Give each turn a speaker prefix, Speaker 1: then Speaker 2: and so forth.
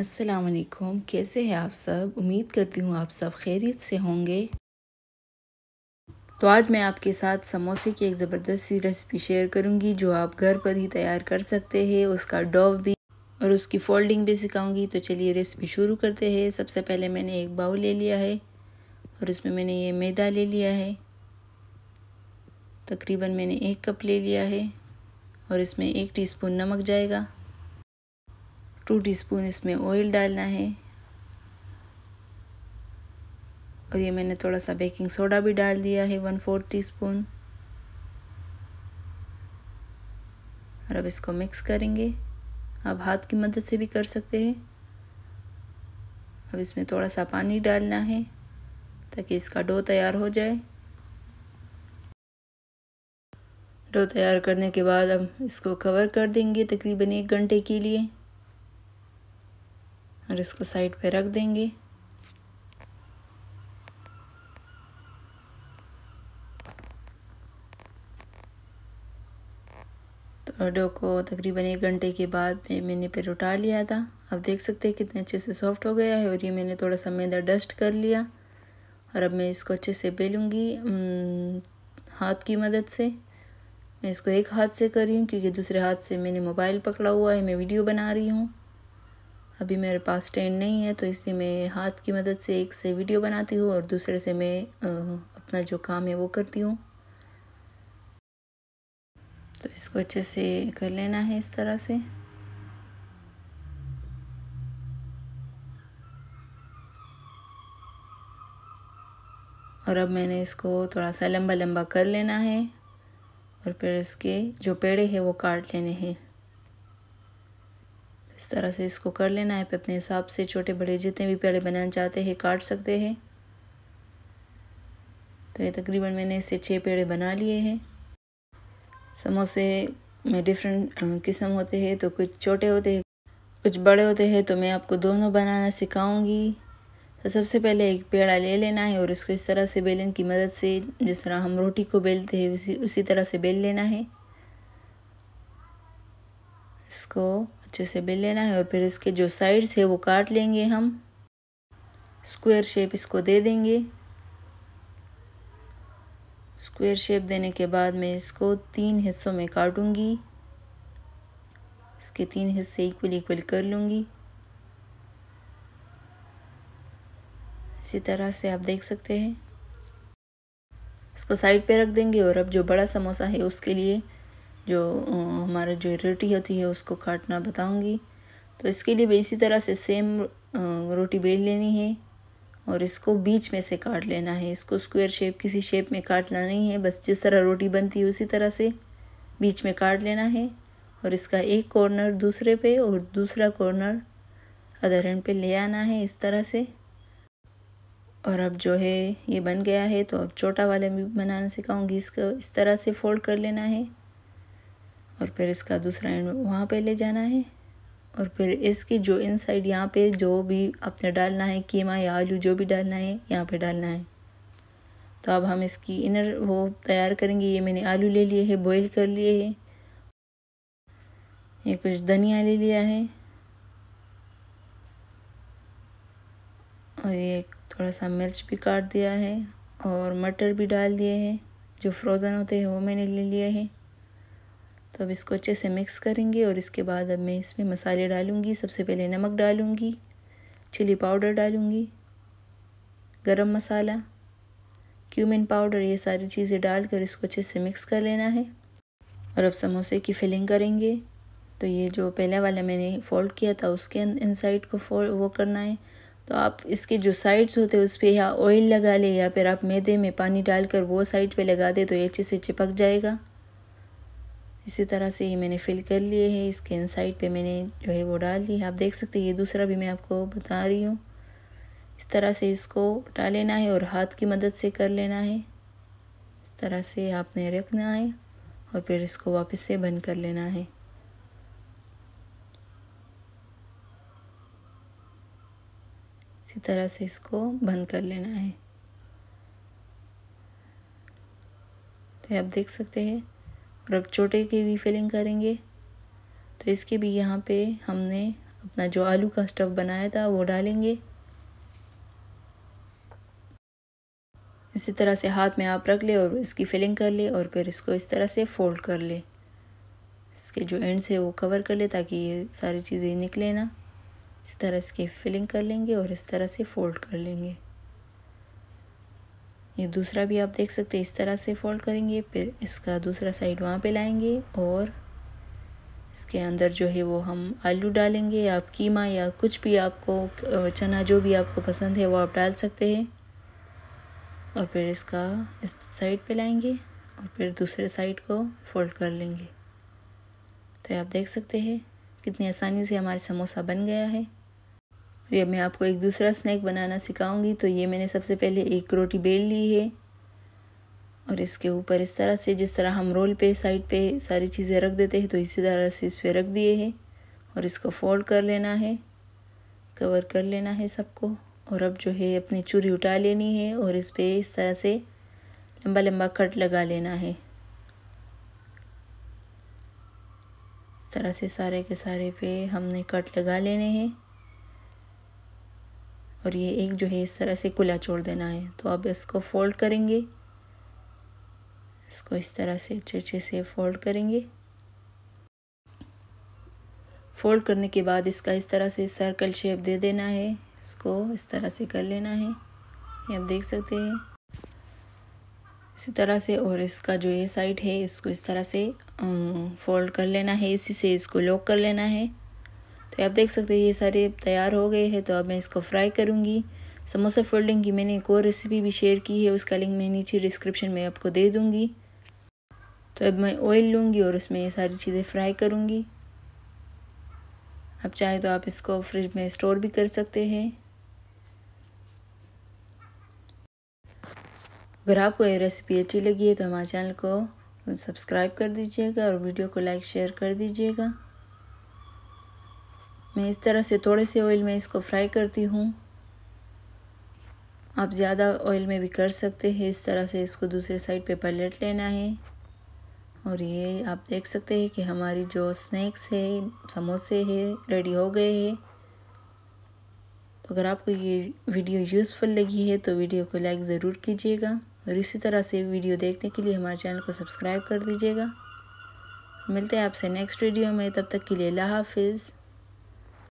Speaker 1: असलकुम कैसे हैं आप सब उम्मीद करती हूँ आप सब खैरियत से होंगे तो आज मैं आपके साथ समोसे की एक ज़बरदस्त सी रेसिपी शेयर करूँगी जो आप घर पर ही तैयार कर सकते हैं उसका डॉव भी और उसकी फोल्डिंग भी सिखाऊंगी तो चलिए रेसिपी शुरू करते हैं सबसे पहले मैंने एक बाउल ले लिया है और इसमें मैंने ये मैदा ले लिया है तकरीबन मैंने एक कप ले लिया है और इसमें एक टीस्पून नमक जाएगा टू टीस्पून इसमें ऑयल डालना है और ये मैंने थोड़ा सा बेकिंग सोडा भी डाल दिया है वन फोर्थ टी स्पून और अब इसको मिक्स करेंगे आप हाथ की मदद से भी कर सकते हैं अब इसमें थोड़ा सा पानी डालना है ताकि इसका डो तैयार हो जाए डो तैयार करने के बाद अब इसको कवर कर देंगे तकरीबन एक घंटे के लिए और इसको साइड पे रख देंगे तो ऑडो को तकरीबन एक घंटे के बाद मैंने फिर उठा लिया था अब देख सकते हैं कितने अच्छे से सॉफ्ट हो गया है और ये मैंने थोड़ा सा मैदा डस्ट कर लिया और अब मैं इसको अच्छे से बेलूँगी हाथ की मदद से मैं इसको एक हाथ से कर रही हूँ क्योंकि दूसरे हाथ से मैंने मोबाइल पकड़ा हुआ है मैं वीडियो बना रही हूँ अभी मेरे पास स्टैंड नहीं है तो इसलिए मैं हाथ की मदद से एक से वीडियो बनाती हूँ और दूसरे से मैं अपना जो काम है वो करती हूँ तो इसको अच्छे से कर लेना है इस तरह से और अब मैंने इसको थोड़ा सा लंबा लंबा कर लेना है और फिर इसके जो पेड़े हैं वो काट लेने हैं इस तरह से इसको कर लेना है आप अपने हिसाब से छोटे बड़े जितने भी पेड़े बनाना चाहते हैं काट सकते हैं तो ये तकरीबन मैंने इससे छः पेड़े बना लिए हैं समोसे में डिफरेंट किस्म होते हैं तो कुछ छोटे होते हैं कुछ बड़े होते हैं तो मैं आपको दोनों बनाना सिखाऊंगी तो सबसे पहले एक पेड़ा ले लेना है और इसको इस तरह से बेलन की मदद से जिस तरह हम रोटी को बेलते हैं उसी उसी तरह से बेल लेना है इसको अच्छे से बेल लेना है और फिर इसके जो साइड्स है वो काट लेंगे हम स्क्वायर शेप इसको दे देंगे स्क्वायर शेप देने के बाद मैं इसको तीन हिस्सों में काटूंगी इसके तीन हिस्से इक्वल इक्वल कर लूंगी इसी तरह से आप देख सकते हैं इसको साइड पे रख देंगे और अब जो बड़ा समोसा है उसके लिए जो हमारा जो रोटी होती है उसको काटना बताऊंगी तो इसके लिए भी इसी तरह से सेम रोटी बेल लेनी है और इसको बीच में से काट लेना है इसको स्क्वायर शेप किसी शेप में काटना नहीं है बस जिस तरह रोटी बनती है उसी तरह से बीच में काट लेना है और इसका एक कॉर्नर दूसरे पे और दूसरा कॉर्नर अदर एंड पे ले आना है इस तरह से और अब जो है ये बन गया है तो अब छोटा वाले भी बनाना सिखाऊंगी इसको इस तरह से फोल्ड कर लेना है और फिर इसका दूसरा एंड वहाँ पे ले जाना है और फिर इसकी जो इन साइड यहाँ पर जो भी आपने डालना है कीमा या आलू जो भी डालना है यहाँ पे डालना है तो अब हम इसकी इनर वो तैयार करेंगे ये मैंने आलू ले लिए है बॉईल कर लिए है ये कुछ धनिया ले लिया है और ये थोड़ा सा मिर्च भी काट दिया है और मटर भी डाल दिए हैं जो फ्रोज़न होते हैं वो मैंने ले लिए हैं तो अब इसको अच्छे से मिक्स करेंगे और इसके बाद अब मैं इसमें मसाले डालूँगी सबसे पहले नमक डालूँगी चिली पाउडर डालूँगी गरम मसाला क्यूमिन पाउडर ये सारी चीज़ें डालकर इसको अच्छे से मिक्स कर लेना है और अब समोसे की फिलिंग करेंगे तो ये जो पहला वाला मैंने फोल्ड किया था उसके इन साइड को फोल्ड वो करना है तो आप इसके जो साइड्स होते हैं उस पर या ऑयल लगा ले या फिर आप मैदे में पानी डालकर वो साइड पे लगा दे तो ये अच्छे से चिपक जाएगा इसी तरह से ये मैंने फिल कर लिए है इसके इन साइड पर मैंने जो है वो डाल दी आप देख सकते हैं ये दूसरा भी मैं आपको बता रही हूँ इस तरह से इसको उठा लेना है और हाथ की मदद से कर लेना है इस तरह से आपने रखना है और फिर इसको वापस से बंद कर लेना है इसी तरह से इसको बंद कर लेना है तो आप देख सकते हैं और अब छोटे की भी फिलिंग करेंगे तो इसके भी यहाँ पे हमने अपना जो आलू का स्टफ़ बनाया था वो डालेंगे इसी तरह से हाथ में आप रख ले और इसकी फिलिंग कर ले और फिर इसको इस तरह से फोल्ड कर ले इसके जो एंड्स है वो कवर कर ले ताकि ये सारी चीज़ें निकले ना इस तरह इसकी फिलिंग कर लेंगे और इस तरह से फोल्ड कर लेंगे ये दूसरा भी आप देख सकते हैं इस तरह से फोल्ड करेंगे फिर इसका दूसरा साइड वहाँ पे लाएंगे और इसके अंदर जो है वो हम आलू डालेंगे आप कीमा या कुछ भी आपको चना जो भी आपको पसंद है वो आप डाल सकते हैं और फिर इसका इस साइड पे लाएंगे और फिर दूसरे साइड को फोल्ड कर लेंगे तो आप देख सकते हैं कितनी आसानी से हमारे समोसा बन गया है और ये मैं आपको एक दूसरा स्नैक बनाना सिखाऊंगी तो ये मैंने सबसे पहले एक रोटी बेल ली है और इसके ऊपर इस तरह से जिस तरह हम रोल पे साइड पे सारी चीज़ें रख देते हैं तो इसी तरह से इस पर रख दिए हैं और इसको फोल्ड कर लेना है कवर कर लेना है सबको और अब जो है अपनी चूरी उठा लेनी है और इस पर इस तरह से लंबा लंबा कट लगा लेना है इस तरह से सारे के सारे पे हमने कट लगा लेने हैं और ये एक जो है इस तरह से कुला छोड़ देना है तो अब इसको फोल्ड करेंगे इसको इस तरह से अच्छे अच्छे से फोल्ड करेंगे फोल्ड करने के बाद इसका इस तरह से सर्कल शेप दे देना है इसको इस तरह से कर लेना है ये आप देख सकते हैं इसी तरह से और इसका जो ये साइड है इसको इस तरह से फोल्ड अं, कर लेना है इसी से इसको लॉक कर लेना है तो आप देख सकते हैं ये सारे तैयार हो गए हैं तो अब मैं इसको फ्राई करूँगी समोसा फोल्डिंग की मैंने एक और रेसिपी भी शेयर की है उसका लिंक मैं नीचे डिस्क्रिप्शन में आपको दे दूँगी तो अब मैं ऑयल लूँगी और उसमें ये सारी चीज़ें फ्राई करूँगी आप चाहें तो आप इसको फ्रिज में स्टोर भी कर सकते हैं अगर आपको ये रेसिपी अच्छी लगी है तो हमारे चैनल को सब्सक्राइब कर दीजिएगा और वीडियो को लाइक शेयर कर दीजिएगा मैं इस तरह से थोड़े से ऑयल में इसको फ्राई करती हूँ आप ज़्यादा ऑयल में भी कर सकते हैं इस तरह से इसको दूसरे साइड पे पलट लेना है और ये आप देख सकते हैं कि हमारी जो स्नैक्स है समोसे है रेडी हो गए हैं तो अगर आपको ये वीडियो यूज़फुल लगी है तो वीडियो को लाइक ज़रूर कीजिएगा और इसी तरह से वीडियो देखने के लिए हमारे चैनल को सब्सक्राइब कर दीजिएगा मिलते हैं आपसे नेक्स्ट वीडियो में तब तक के लिए अल्लाह हाफिज़